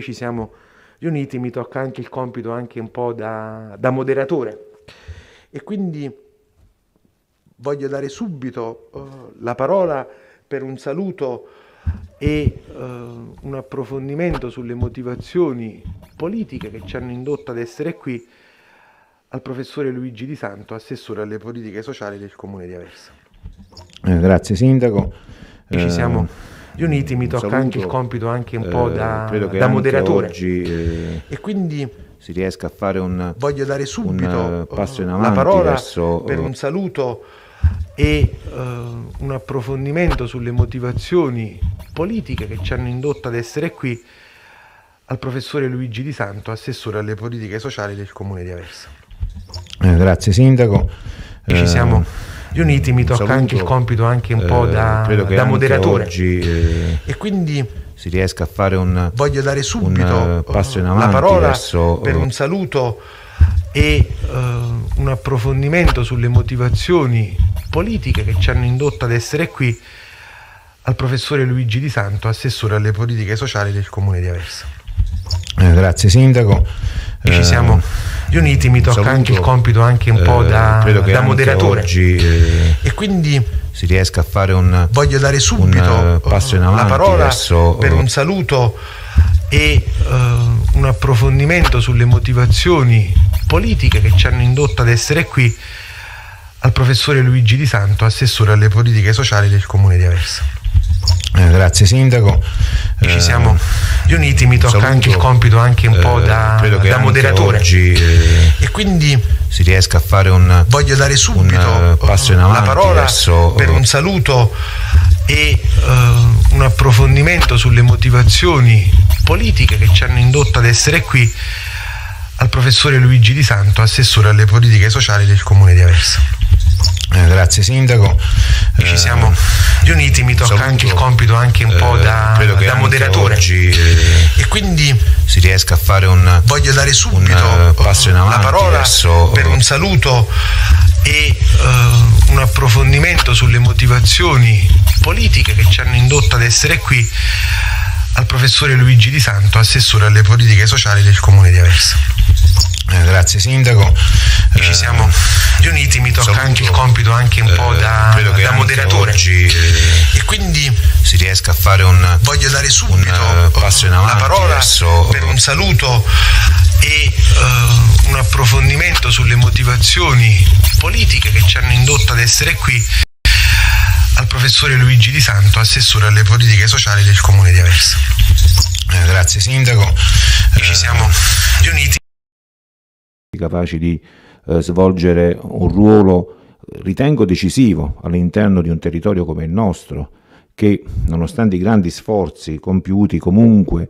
ci siamo riuniti, mi tocca anche il compito anche un po' da, da moderatore. E quindi voglio dare subito uh, la parola per un saluto e uh, un approfondimento sulle motivazioni politiche che ci hanno indotto ad essere qui al professore Luigi Di Santo, assessore alle politiche sociali del comune di Aversa. Eh, grazie Sindaco. E ci siamo eh, riuniti mi tocca saluto, anche il compito anche un po' da, eh, da moderatore. Oggi, eh, e quindi si riesca a fare un, voglio dare subito un eh, eh, passo in avanti la parola verso, per eh, un saluto e uh, un approfondimento sulle motivazioni politiche che ci hanno indotto ad essere qui al professore Luigi Di Santo, assessore alle politiche sociali del comune di Aversa. Eh, grazie sindaco. E ci siamo Uniti mi tocca saluto, anche il compito anche un po' eh, da, da moderatore. Oggi, e quindi eh, si riesca a fare un, voglio dare subito eh, passo in avanti la parola verso, per un saluto e uh, un approfondimento sulle motivazioni politiche che ci hanno indotto ad essere qui al professore Luigi Di Santo, assessore alle politiche sociali del comune di Aversa. Eh, grazie sindaco ci siamo eh, riuniti, mi tocca saluto, anche il compito anche un po' eh, da, da moderatore. Oggi, eh, e quindi si riesca a fare un voglio dare subito passo in avanti la parola verso, per un saluto e uh, un approfondimento sulle motivazioni politiche che ci hanno indotto ad essere qui al professore Luigi Di Santo, assessore alle politiche sociali del comune di Aversa. Eh, grazie Sindaco. Ci eh, siamo riuniti, mi tocca Saluto, anche il compito anche un po' eh, da, da moderatore. Oggi, eh, e quindi si riesca a fare un voglio dare subito passo in la parola verso, per un saluto e uh, un approfondimento sulle motivazioni politiche che ci hanno indotto ad essere qui al professore Luigi Di Santo, assessore alle politiche sociali del comune di Aversa. Eh, grazie Sindaco. Ci eh, siamo riuniti, mi tocca saluto, anche il compito anche un po' da, eh, da moderatore. Oggi, e quindi si riesca a fare un voglio dare subito eh, passo in la parola verso, per un saluto e uh, un approfondimento sulle motivazioni politiche che ci hanno indotto ad essere qui al professore Luigi Di Santo, assessore alle politiche sociali del comune di Aversa. Eh, grazie Sindaco. Ci eh, siamo riuniti, mi tocca Saluto. anche il compito anche un po' eh, da, da moderatore. Oggi, eh, e quindi si riesca a fare un voglio dare subito un, eh, uh, la parola verso... per un saluto e uh, un approfondimento sulle motivazioni politiche che ci hanno indotto ad essere qui al professore Luigi Di Santo, assessore alle politiche sociali del comune di Aversa. grazie Sindaco. Ci siamo riuniti capaci di eh, svolgere un ruolo, ritengo, decisivo all'interno di un territorio come il nostro, che nonostante i grandi sforzi compiuti comunque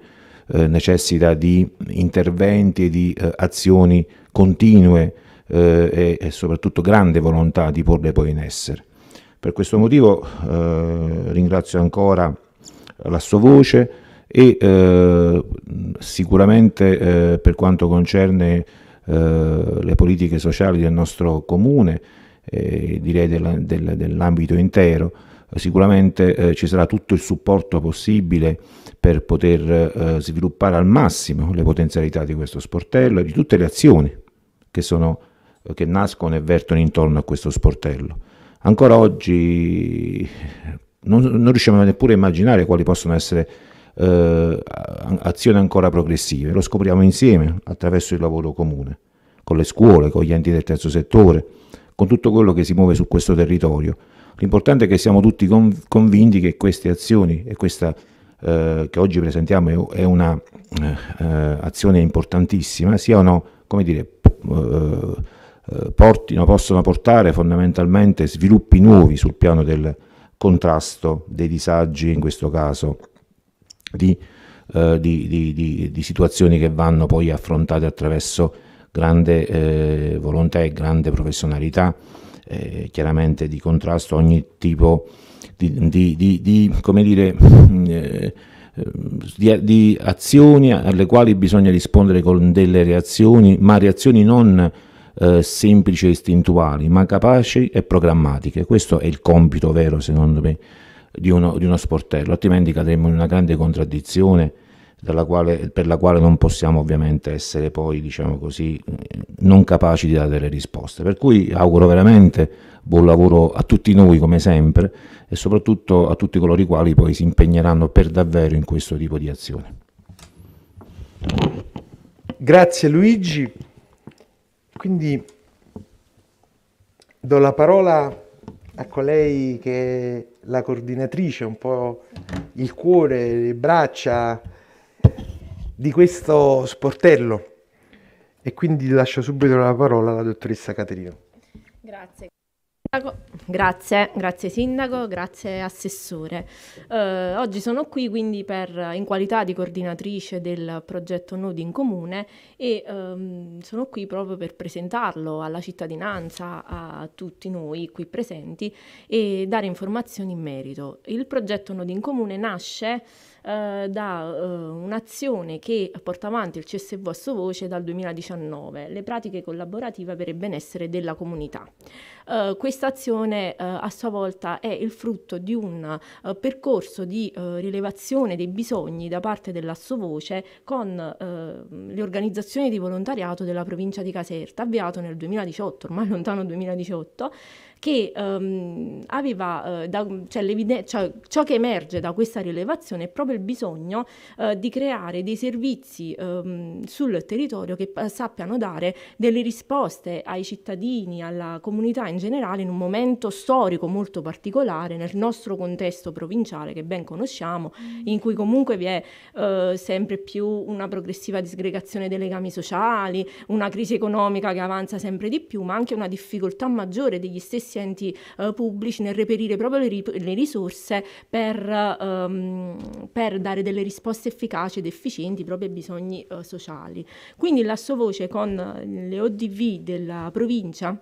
eh, necessita di interventi e di eh, azioni continue eh, e, e, soprattutto grande volontà di porle poi in essere. Per questo motivo eh, ringrazio ancora la sua voce e eh, sicuramente eh, per quanto concerne eh, le politiche sociali del nostro comune, eh, direi del, del, dell'ambito intero. Eh, sicuramente ci sarà tutto il supporto possibile per poter sviluppare al massimo le potenzialità di questo sportello e di tutte le azioni che, sono, che nascono e vertono intorno a questo sportello. Ancora oggi non, non riusciamo neppure a immaginare quali possono essere eh, azioni ancora progressive. Lo scopriamo insieme attraverso il lavoro comune, con le scuole, con gli enti del terzo settore, con tutto quello che si muove su questo territorio. L'importante è che siamo tutti convinti che queste azioni e questa eh, che oggi presentiamo è, un'azione eh, importantissima, siano, come dire, eh, eh, portino, possono portare fondamentalmente sviluppi nuovi sul piano del contrasto dei disagi, in questo caso di, eh, di, di, di, situazioni che vanno poi affrontate attraverso grande eh, volontà e grande professionalità, eh, chiaramente di contrasto a ogni tipo di, come dire, mm, eh, di, azioni alle quali bisogna rispondere con delle reazioni, ma reazioni non eh, semplici e istintuali, ma capaci e programmatiche. Questo è il compito vero, secondo me, di uno, di uno sportello, altrimenti cadremo in una grande contraddizione quale, per la quale non possiamo ovviamente essere poi, diciamo così, non capaci di dare delle risposte. Per cui auguro veramente buon lavoro a tutti noi come sempre e soprattutto a tutti coloro i quali poi si impegneranno per davvero in questo tipo di azione. Grazie Luigi. Quindi do la parola a a colei che è la coordinatrice, un po' il cuore, le braccia di questo sportello. E quindi lascio subito la parola alla dottoressa Caterina. Grazie. Grazie, grazie Sindaco, grazie Assessore. Eh, oggi sono qui quindi per, in qualità di coordinatrice del progetto Nodi in Comune e ehm, sono qui proprio per presentarlo alla cittadinanza, a tutti noi qui presenti e dare informazioni in merito. Il progetto Nodi in Comune nasce eh, da eh, un'azione che porta avanti il CSV a sua voce dal 2019, le pratiche collaborative per il benessere della comunità. Eh, questa azione eh, a sua volta è il frutto di un eh, percorso di rilevazione dei bisogni da parte della sua voce con le organizzazioni di volontariato della provincia di Caserta, avviato nel 2018, ormai lontano 2018, che um, aveva, uh, da, cioè, cioè, ciò che emerge da questa rilevazione è proprio il bisogno uh, di creare dei servizi um, sul territorio che sappiano dare delle risposte ai cittadini, alla comunità in generale in un momento storico molto particolare nel nostro contesto provinciale che ben conosciamo, mm. in cui comunque vi è uh, sempre più una progressiva disgregazione dei legami sociali, una crisi economica che avanza sempre di più, ma anche una difficoltà maggiore degli stessi stessi enti eh, pubblici nel reperire proprio le, ri- le risorse per, ehm, per, dare delle risposte efficaci ed efficienti proprio ai bisogni eh, sociali. Quindi la sua voce con le ODV della provincia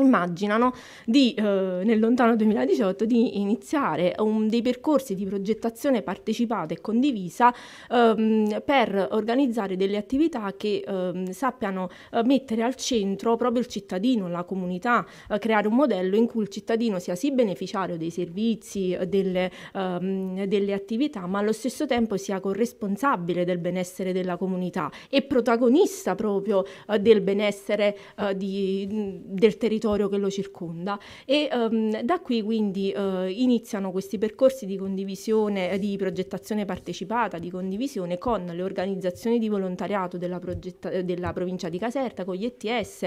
immaginano di, eh, nel lontano 2018 di iniziare un, dei percorsi di progettazione partecipata e condivisa ehm, per organizzare delle attività che ehm, sappiano eh, mettere al centro proprio il cittadino, la comunità, eh, creare un modello in cui il cittadino sia sì beneficiario dei servizi, delle, ehm, delle attività, ma allo stesso tempo sia corresponsabile del benessere della comunità e protagonista proprio eh, del benessere eh, di, del territorio territorio che lo circonda e um, da qui quindi uh, iniziano questi percorsi di condivisione, eh, di progettazione partecipata, di condivisione con le organizzazioni di volontariato della, progetta- eh, della provincia di Caserta, con gli ETS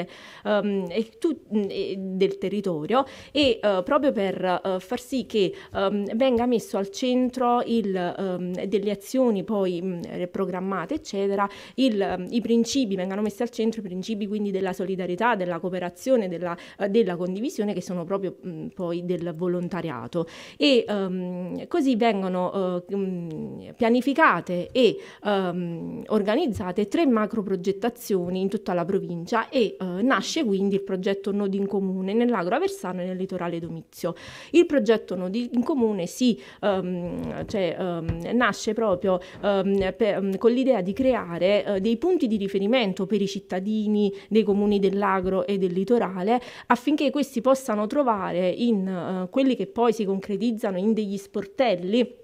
um, ehm, e tu- mm, e del territorio e uh, proprio per uh, far sì che um, venga messo al centro il, delle azioni poi mh, mm, programmate eccetera, il, i principi, vengano messi al centro i principi quindi della solidarietà, della cooperazione, della eh, della condivisione che sono proprio mh, mm, poi del volontariato e um, così vengono uh, pianificate e um, organizzate tre macro progettazioni in tutta la provincia e uh, nasce quindi il progetto Nodi in Comune nell'Agro Aversano e nel litorale Domizio. Il progetto Nodi in Comune si, um, cioè, nasce proprio per, con l'idea di creare uh, dei punti di riferimento per i cittadini dei comuni dell'agro e del litorale affinché questi possano trovare in eh, quelli che poi si concretizzano in degli sportelli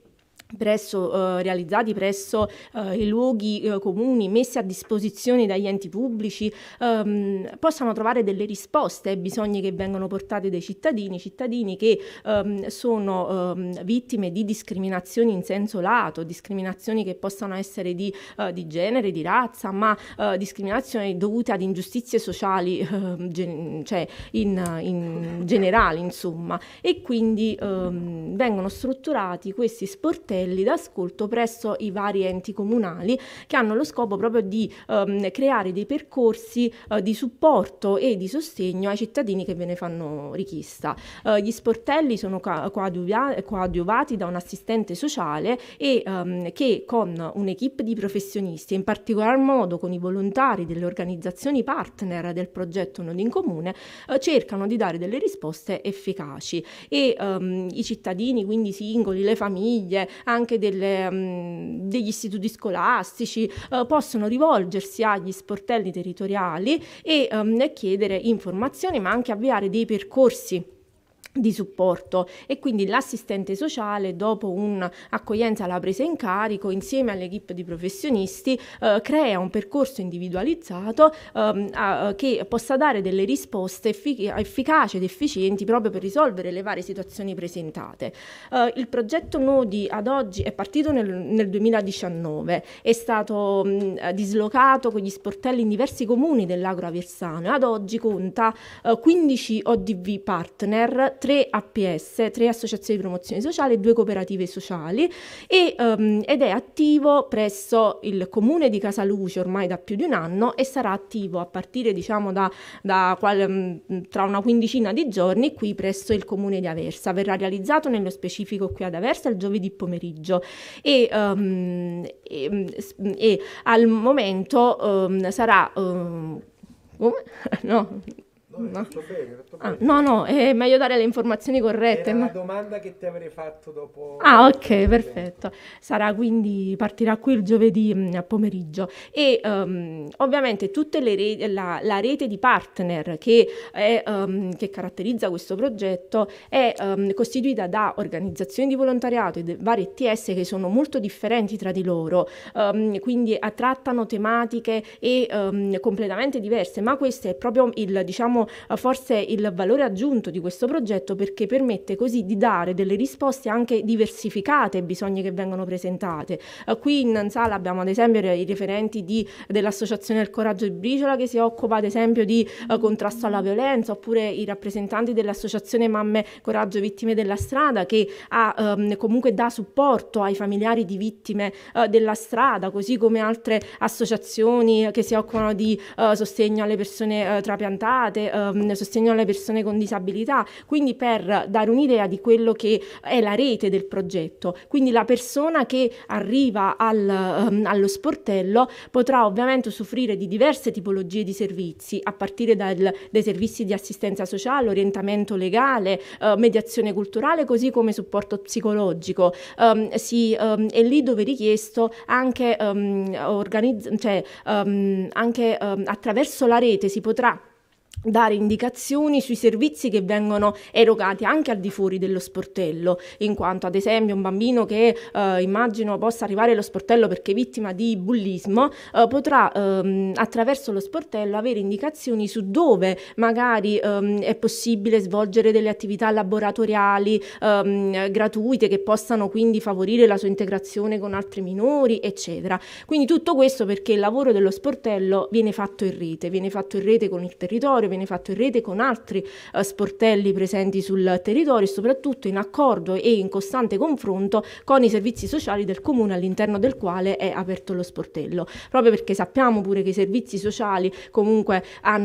Presso, eh, realizzati presso eh, i luoghi eh, comuni messi a disposizione dagli enti pubblici ehm, possano trovare delle risposte ai bisogni che vengono portati dai cittadini, cittadini che ehm, sono ehm, vittime di discriminazioni in senso lato, discriminazioni che possono essere di, eh, di genere, di razza, ma eh, discriminazioni dovute ad ingiustizie sociali ehm, gen- cioè in, in generale insomma e quindi ehm, vengono strutturati questi sportelli sportelli d'ascolto presso i vari enti comunali che hanno lo scopo proprio di ehm, creare dei percorsi eh, di supporto e di sostegno ai cittadini che ve ne fanno richiesta. Eh, gli sportelli sono coadiuvati da un assistente sociale e, ehm, che con un'equipe di professionisti, in particolar modo con i volontari delle organizzazioni partner del progetto Nodi in Comune, eh, cercano di dare delle risposte efficaci e ehm, i cittadini, quindi i singoli, le famiglie, anche delle, mh, mm, degli istituti scolastici, eh, possono rivolgersi agli sportelli territoriali e ehm, chiedere informazioni ma anche avviare dei percorsi di supporto e quindi l'assistente sociale dopo un'accoglienza alla presa in carico insieme all'equipe di professionisti eh, crea un percorso individualizzato ehm, a, eh, che possa dare delle risposte effic efficaci ed efficienti proprio per risolvere le varie situazioni presentate. Eh, il progetto Nodi ad oggi è partito nel, nel 2019, è stato mh, dislocato con gli sportelli in diversi comuni dell'Agro Aversano e ad oggi conta eh, 15 ODV partner, 3 APS, 3 associazioni di promozione sociale, e 2 cooperative sociali e, um, ed è attivo presso il comune di Casaluce ormai da più di un anno e sarà attivo a partire diciamo da, da qual, mm, tra una quindicina di giorni qui presso il comune di Aversa. Verrà realizzato nello specifico qui ad Aversa il giovedì pomeriggio e, um, e, mm, e al momento um, sarà... Um, come? No, No, no. Bene, ah, no, no, è meglio dare le informazioni corrette. Era ma... la domanda che ti avrei fatto dopo. Ah, ok, perfetto. Sarà quindi partirà qui il giovedì mh, mm, a pomeriggio. E um, ovviamente tutta re... la, la, rete di partner che, è, um, che caratterizza questo progetto è um, costituita da organizzazioni di volontariato e varie TS che sono molto differenti tra di loro, quindi trattano tematiche e, completamente diverse, ma questo è proprio il diciamo eh, forse il valore aggiunto di questo progetto perché permette così di dare delle risposte anche diversificate ai bisogni che vengono presentate. Eh, qui in sala abbiamo ad esempio i referenti dell'Associazione del Coraggio di Briciola che si occupa ad esempio di eh, contrasto alla violenza oppure i rappresentanti dell'Associazione Mamme Coraggio Vittime della Strada che ha, ehm, comunque dà supporto ai familiari di vittime eh, della strada, così come altre associazioni che si occupano di eh, sostegno alle persone eh, trapiantate, ehm, sostegno alle persone con disabilità, quindi per dare un'idea di quello che è la rete del progetto. Quindi la persona che arriva al, ehm, allo sportello potrà ovviamente soffrire di diverse tipologie di servizi, a partire dal, dai servizi di assistenza sociale, orientamento legale, eh, mediazione culturale, così come supporto psicologico. Um, sì, um, è lì dove è richiesto anche, um, cioè, ehm, anche ehm, attraverso la rete si potrà dare indicazioni sui servizi che vengono erogati anche al di fuori dello sportello, in quanto ad esempio un bambino che eh, immagino possa arrivare allo sportello perché vittima di bullismo eh, potrà ehm, attraverso lo sportello avere indicazioni su dove magari ehm, è possibile svolgere delle attività laboratoriali ehm, gratuite che possano quindi favorire la sua integrazione con altri minori, eccetera. Quindi tutto questo perché il lavoro dello sportello viene fatto in rete, viene fatto in rete con il territorio, viene fatto in rete con altri eh, sportelli presenti sul territorio e soprattutto in accordo e in costante confronto con i servizi sociali del comune all'interno del quale è aperto lo sportello. Proprio perché sappiamo pure che i servizi sociali comunque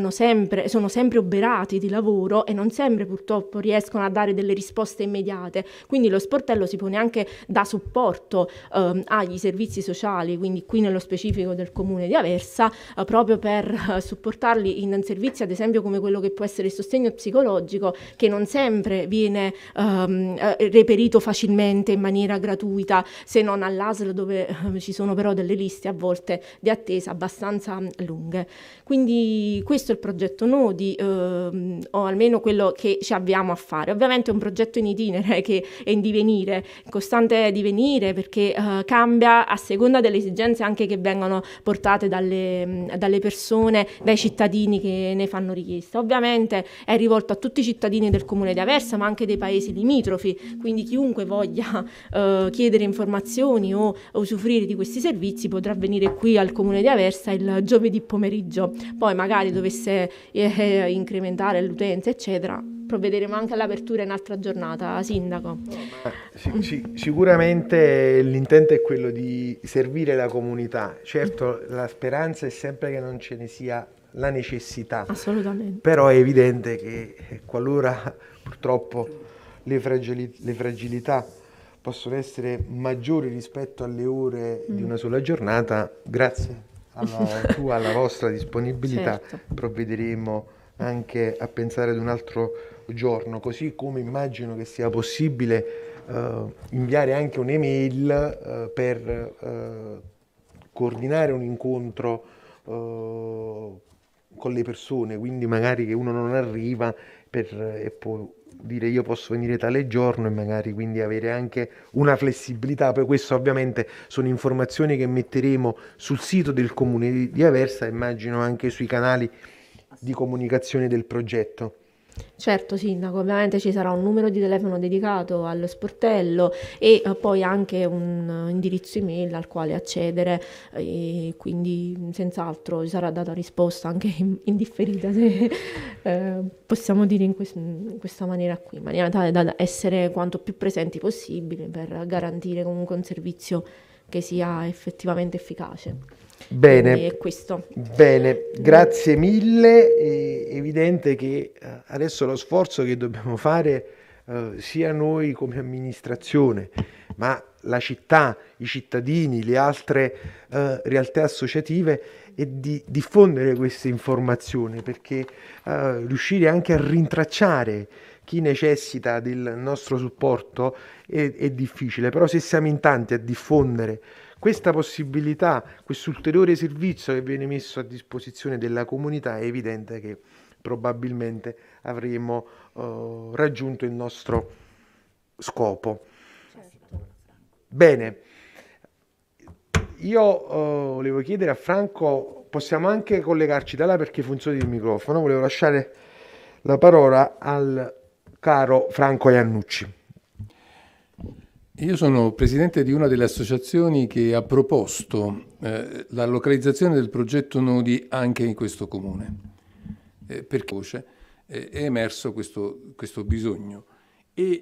sempre, sono sempre oberati di lavoro e non sempre purtroppo riescono a dare delle risposte immediate. Quindi lo sportello si pone anche da supporto eh, agli servizi sociali, quindi qui nello specifico del comune di Aversa, eh, proprio per eh, supportarli in servizi ad esempio proprio come quello che può essere il sostegno psicologico, che non sempre viene um, reperito facilmente in maniera gratuita, se non all'ASL dove um, ci sono però delle liste a volte di attesa abbastanza lunghe. Quindi questo è il progetto Nodi, um, o almeno quello che ci avviamo a fare. Ovviamente è un progetto in itinere che è in divenire, in costante divenire, perché uh, cambia a seconda delle esigenze anche che vengono portate dalle, dalle persone, dai cittadini che ne fanno richiesta europeista. Ovviamente è rivolto a tutti i cittadini del comune di Aversa, ma anche dei paesi limitrofi, quindi chiunque voglia eh, chiedere informazioni o usufruire di questi servizi potrà venire qui al comune di Aversa il giovedì pomeriggio. Poi magari dovesse eh, eh incrementare l'utenza, eccetera, provvederemo anche all'apertura in altra giornata, Sindaco. Eh, sì, sì, sicuramente l'intento è quello di servire la comunità, certo la speranza è sempre che non ce ne sia la necessità. Assolutamente. Però è evidente che qualora purtroppo le, fragili- le fragilità possono essere maggiori rispetto alle ore mm. di una sola giornata, grazie alla tua, alla vostra disponibilità, certo. provvederemo anche a pensare ad un altro giorno, così come immagino che sia possibile uh, inviare anche un'email uh, eh, per uh, coordinare un incontro con le persone, quindi magari che uno non arriva per, e può dire io posso venire tale giorno e magari quindi avere anche una flessibilità. Poi questo ovviamente sono informazioni che metteremo sul sito del comune di Aversa, immagino anche sui canali di comunicazione del progetto. Certo Sindaco, ovviamente ci sarà un numero di telefono dedicato allo sportello e eh, poi anche un eh, indirizzo email al quale accedere eh, e quindi senz'altro ci sarà data risposta anche in, in differita se eh, possiamo dire in, quest- in, questa maniera qui, in maniera tale da essere quanto più presenti possibile per garantire comunque un servizio che sia effettivamente efficace. Bene, Bene. grazie mille. È evidente che eh, adesso lo sforzo che dobbiamo fare eh, sia noi come amministrazione, ma la città, i cittadini, le altre eh, realtà associative è di diffondere queste informazioni perché eh, riuscire anche a rintracciare chi necessita del nostro supporto è, è difficile, però se siamo in tanti a diffondere questa possibilità, questo ulteriore servizio che viene messo a disposizione della comunità è evidente che probabilmente avremo eh, raggiunto il nostro scopo. Certo. Bene, io eh, volevo chiedere a Franco, possiamo anche collegarci da là perché funziona il microfono, volevo lasciare la parola al caro Franco Iannucci. Io sono presidente di una delle associazioni che ha proposto eh, la localizzazione del progetto Nodi anche in questo comune, eh, perché eh, è emerso questo, questo bisogno. E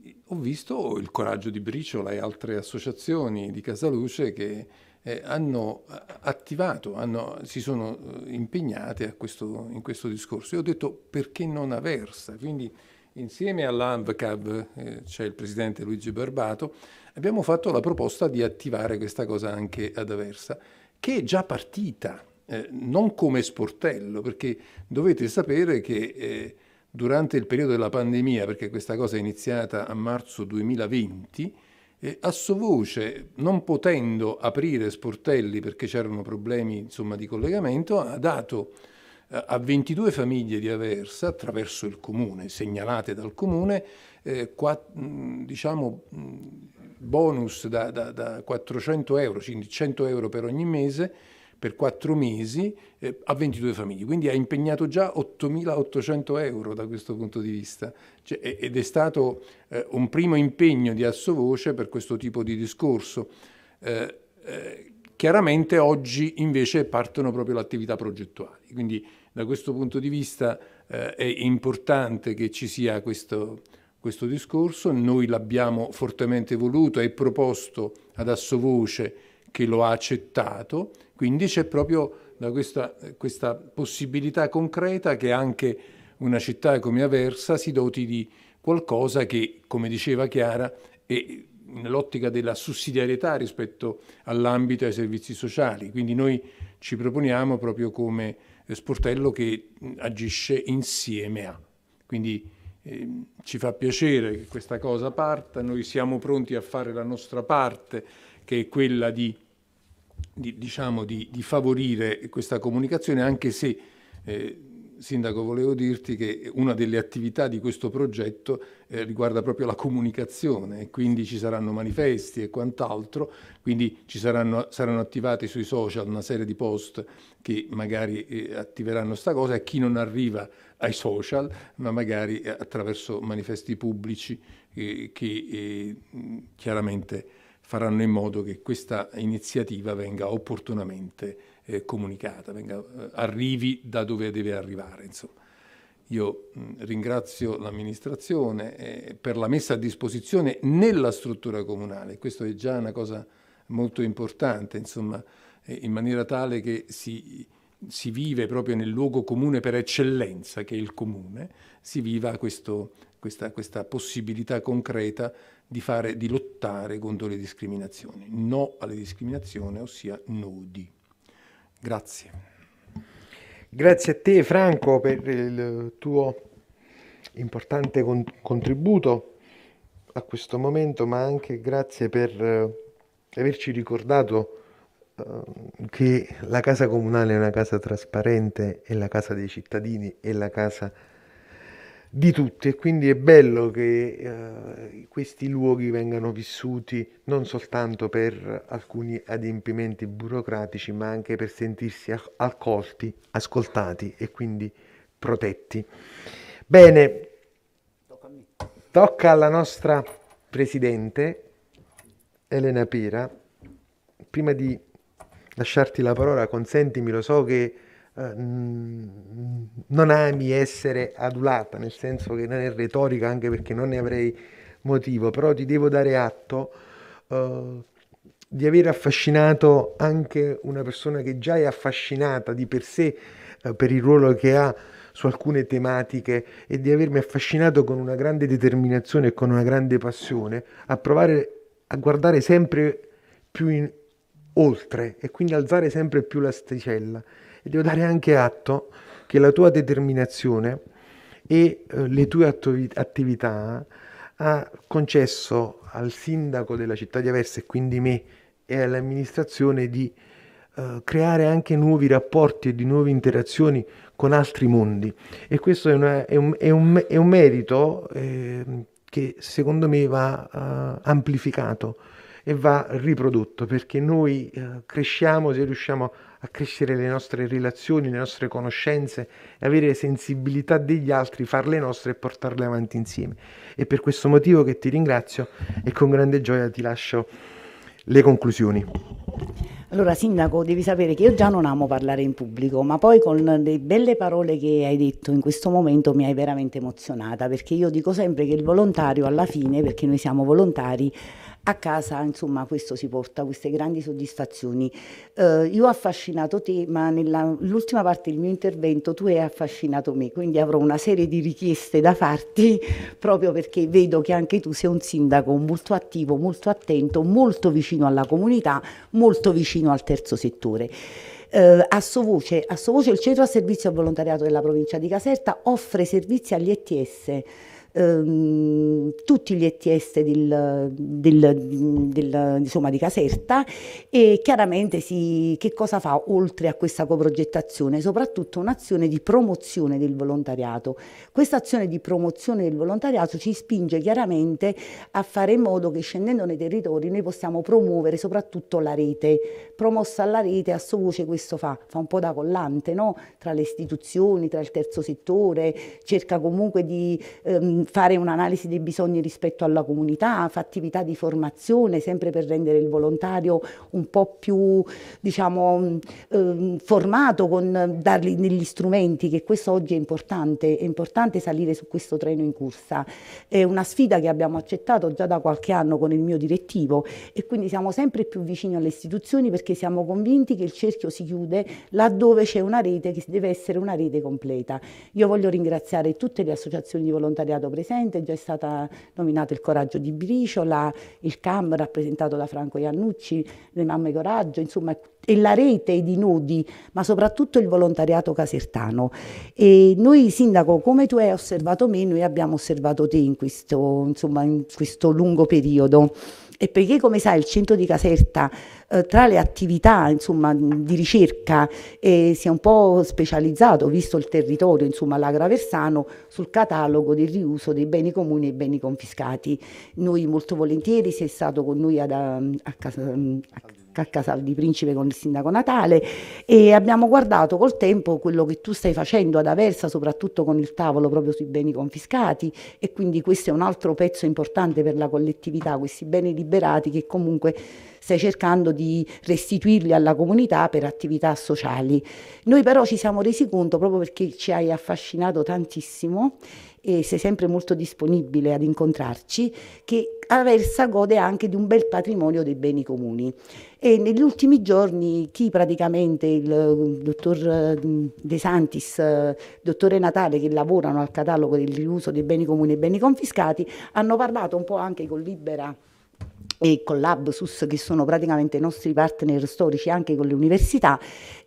eh, ho visto il coraggio di Briciola e altre associazioni di Casaluce che eh, hanno attivato, hanno, si sono impegnate questo, in questo discorso. E ho detto perché non Aversa? Quindi insieme all'ANVCAV, eh, c'è il presidente Luigi Barbato, abbiamo fatto la proposta di attivare questa cosa anche ad Aversa, che è già partita, eh, non come sportello, perché dovete sapere che eh, durante il periodo della pandemia, perché questa cosa è iniziata a marzo 2020, eh, a voce, non potendo aprire sportelli perché c'erano problemi insomma, di collegamento, ha dato eh, a 22 famiglie di Aversa, attraverso il comune, segnalate dal comune, eh, quatt, mm, diciamo, mm, bonus da, da, da 400 euro, quindi 100 euro per ogni mese, per 4 mesi eh, a 22 famiglie, quindi ha impegnato già 8.800 euro da questo punto di vista cioè, ed è stato eh, un primo impegno di Assovoce per questo tipo di discorso eh, eh Chiaramente oggi invece partono proprio le attività progettuali, quindi da questo punto di vista eh, è importante che ci sia questo, questo discorso, noi l'abbiamo fortemente voluto e proposto ad Assovoce che lo ha accettato, quindi c'è proprio questa, questa possibilità concreta che anche una città come Aversa si doti di qualcosa che, come diceva Chiara, è nell'ottica della sussidiarietà rispetto all'ambito e ai servizi sociali. Quindi noi ci proponiamo proprio come eh, sportello che agisce insieme a. Quindi eh, ci fa piacere che questa cosa parta, noi siamo pronti a fare la nostra parte, che è quella di, di, diciamo, di, di favorire questa comunicazione, anche se eh, Sindaco, volevo dirti che una delle attività di questo progetto eh, riguarda proprio la comunicazione, quindi ci saranno manifesti e quant'altro, quindi ci saranno, saranno, attivati sui social una serie di post che magari eh, attiveranno questa cosa e chi non arriva ai social, ma magari eh, attraverso manifesti pubblici eh, che eh, chiaramente faranno in modo che questa iniziativa venga opportunamente eh, comunicata, venga, eh, arrivi da dove deve arrivare. Insomma. Io mh, mm, ringrazio l'amministrazione eh, per la messa a disposizione nella struttura comunale, questo è già una cosa molto importante, insomma, eh, in maniera tale che si, si, vive proprio nel luogo comune per eccellenza, che è il comune, si viva questo, questa, questa possibilità concreta di, fare, di lottare contro le discriminazioni. No alle discriminazioni, ossia nodi. Grazie. Grazie a te Franco per il tuo importante con- contributo a questo momento, ma anche grazie per eh, averci ricordato eh, che la casa comunale è una casa trasparente, è la casa dei cittadini, è la casa di tutti e quindi è bello che eh, questi luoghi vengano vissuti non soltanto per alcuni adempimenti burocratici ma anche per sentirsi accolti, ascoltati e quindi protetti. Bene, tocca alla nostra presidente Elena Pira. Prima di lasciarti la parola, consentimi, lo so che eh, non ami essere adulata, nel senso che non è retorica anche perché non ne avrei motivo, però ti devo dare atto eh, di aver affascinato anche una persona che già è affascinata di per sé eh, per il ruolo che ha su alcune tematiche e di avermi affascinato con una grande determinazione e con una grande passione a provare a guardare sempre più in, oltre e quindi alzare sempre più l'asticella e devo dare anche atto che la tua determinazione e eh, le tue attività ha concesso al sindaco della città di Aversa e quindi me e all'amministrazione di eh, creare anche nuovi rapporti e di nuove interazioni con altri mondi e questo è, una, è, un, è, un, è un, merito eh, che secondo me va eh, amplificato e va riprodotto perché noi eh, cresciamo se riusciamo a accrescere le nostre relazioni, le nostre conoscenze, avere sensibilità degli altri, farle nostre e portarle avanti insieme. È per questo motivo che ti ringrazio e con grande gioia ti lascio le conclusioni. Allora, Sindaco, devi sapere che io già non amo parlare in pubblico, ma poi con le belle parole che hai detto in questo momento mi hai veramente emozionata, perché io dico sempre che il volontario alla fine, perché noi siamo volontari, a casa insomma questo si porta, queste grandi soddisfazioni. Eh, io ho affascinato te, ma nell'ultima parte del mio intervento tu hai affascinato me, quindi avrò una serie di richieste da farti proprio perché vedo che anche tu sei un sindaco molto attivo, molto attento, molto vicino alla comunità, molto vicino al terzo settore. Eh, a Sovoce, a Sovoce il centro a servizio al volontariato della provincia di Caserta offre servizi agli ETS ehm, tutti gli ETS del, del, del, insomma, di Caserta e chiaramente si, che cosa fa oltre a questa coprogettazione? Soprattutto un'azione di promozione del volontariato. Questa azione di promozione del volontariato ci spinge chiaramente a fare in modo che scendendo nei territori noi possiamo promuovere soprattutto la rete. Promossa alla rete a sua voce questo fa, fa un po' da collante no? tra le istituzioni, tra il terzo settore, cerca comunque di ehm, fare un'analisi dei bisogni rispetto alla comunità, fa attività di formazione sempre per rendere il volontario un po' più diciamo, eh, formato, con, dargli degli strumenti, che questo oggi è importante, è importante salire su questo treno in corsa. È una sfida che abbiamo accettato già da qualche anno con il mio direttivo e quindi siamo sempre più vicini alle istituzioni perché siamo convinti che il cerchio si chiude laddove c'è una rete che deve essere una rete completa. Io voglio ringraziare tutte le associazioni di volontariato presente, è stato nominato Il coraggio di Briciola, il CAM rappresentato da Franco Iannucci, Le mamme coraggio, insomma e la rete di nodi, ma soprattutto il volontariato casertano. E noi, Sindaco, come tu hai osservato me, noi abbiamo osservato te in questo, insomma, in questo lungo periodo e perché come sai il centro di Caserta eh, tra le attività insomma, di ricerca eh, si è un po' specializzato, visto il territorio, insomma l'Agraversano, sul catalogo del riuso dei beni comuni e beni confiscati. Noi molto volentieri, sei stato con noi ad, ehm, a, ehm, a, a, a a Casal di Principe con il sindaco Natale e abbiamo guardato col tempo quello che tu stai facendo ad Aversa, soprattutto con il tavolo proprio sui beni confiscati e quindi questo è un altro pezzo importante per la collettività, questi beni liberati che comunque stai cercando di restituirli alla comunità per attività sociali. Noi però ci siamo resi conto, proprio perché ci hai affascinato tantissimo, e sei sempre molto disponibile ad incontrarci, che Aversa gode anche di un bel patrimonio dei beni comuni. E negli ultimi giorni chi praticamente il eh, dottor eh, De Santis, eh, dottore Natale che lavorano al catalogo del riuso dei beni comuni e beni confiscati, hanno parlato un po' anche con Libera e con l'Absus che sono praticamente i nostri partner storici anche con le università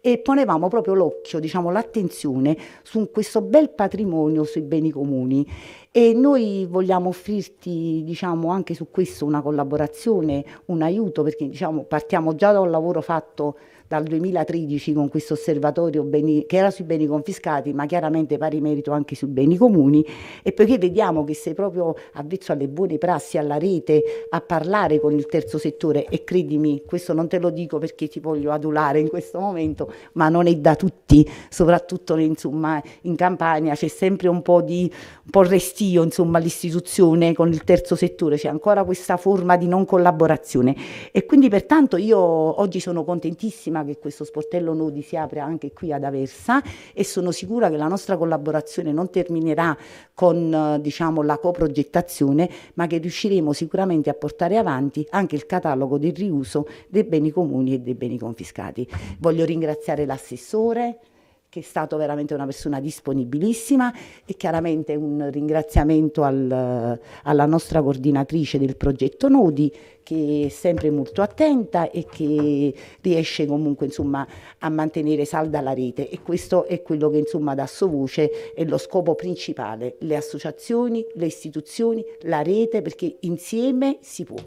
e ponevamo proprio l'occhio, diciamo l'attenzione su questo bel patrimonio sui beni comuni e noi vogliamo offrirti diciamo anche su questo una collaborazione, un aiuto perché diciamo partiamo già da un lavoro fatto dal 2013 con questo osservatorio beni, che era sui beni confiscati, ma chiaramente pari merito anche sui beni comuni, e poiché vediamo che sei proprio avvezzo alle buone prassi, alla rete, a parlare con il terzo settore, e credimi, questo non te lo dico perché ti voglio adulare in questo momento, ma non è da tutti, soprattutto insomma, in Campania c'è sempre un po' di un po restio, insomma, l'istituzione con il terzo settore, c'è ancora questa forma di non collaborazione. E quindi pertanto io oggi sono contentissima prima che questo sportello Nodi si apra anche qui ad Aversa e sono sicura che la nostra collaborazione non terminerà con eh, diciamo, la coprogettazione, ma che riusciremo sicuramente a portare avanti anche il catalogo del riuso dei beni comuni e dei beni confiscati. Voglio ringraziare l'assessore, che è stato veramente una persona disponibilissima e chiaramente un ringraziamento al, alla nostra coordinatrice del progetto Nodi che è sempre molto attenta e che riesce comunque insomma, a mantenere salda la rete e questo è quello che insomma dà suo voce è lo scopo principale, le associazioni, le istituzioni, la rete perché insieme si può.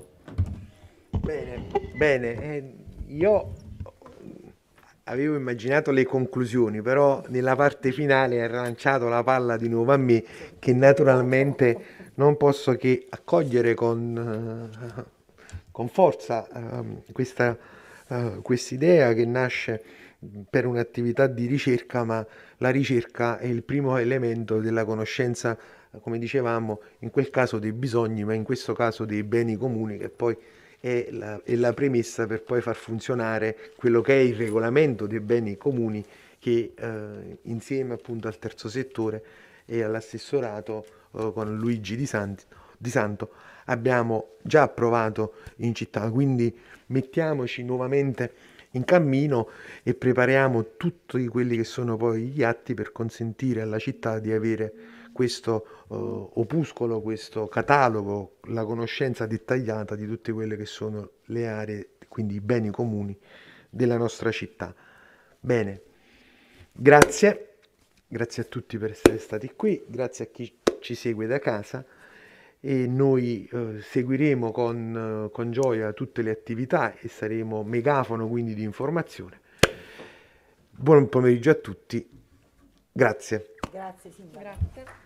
Bene, bene, eh, io avevo immaginato le conclusioni, però nella parte finale ha lanciato la palla di nuovo a me che naturalmente non posso che accogliere con, eh, con forza ehm, questa eh, idea che nasce per un'attività di ricerca, ma la ricerca è il primo elemento della conoscenza, come dicevamo, in quel caso dei bisogni, ma in questo caso dei beni comuni che poi è la, è la premessa per poi far funzionare quello che è il regolamento dei beni comuni che eh, insieme appunto al terzo settore e all'assessorato eh, con Luigi Di, Santi, Di Santo abbiamo già approvato in città, quindi mettiamoci nuovamente in cammino e prepariamo tutti quelli che sono poi gli atti per consentire alla città di avere questo uh, opuscolo, questo catalogo, la conoscenza dettagliata di tutte quelle che sono le aree, quindi i beni comuni della nostra città. Bene, grazie, grazie a tutti per essere stati qui, grazie a chi ci segue da casa e noi eh, seguiremo con, eh, con, gioia tutte le attività e saremo megafono quindi di informazione. Buon pomeriggio a tutti, grazie. Grazie signora. Grazie.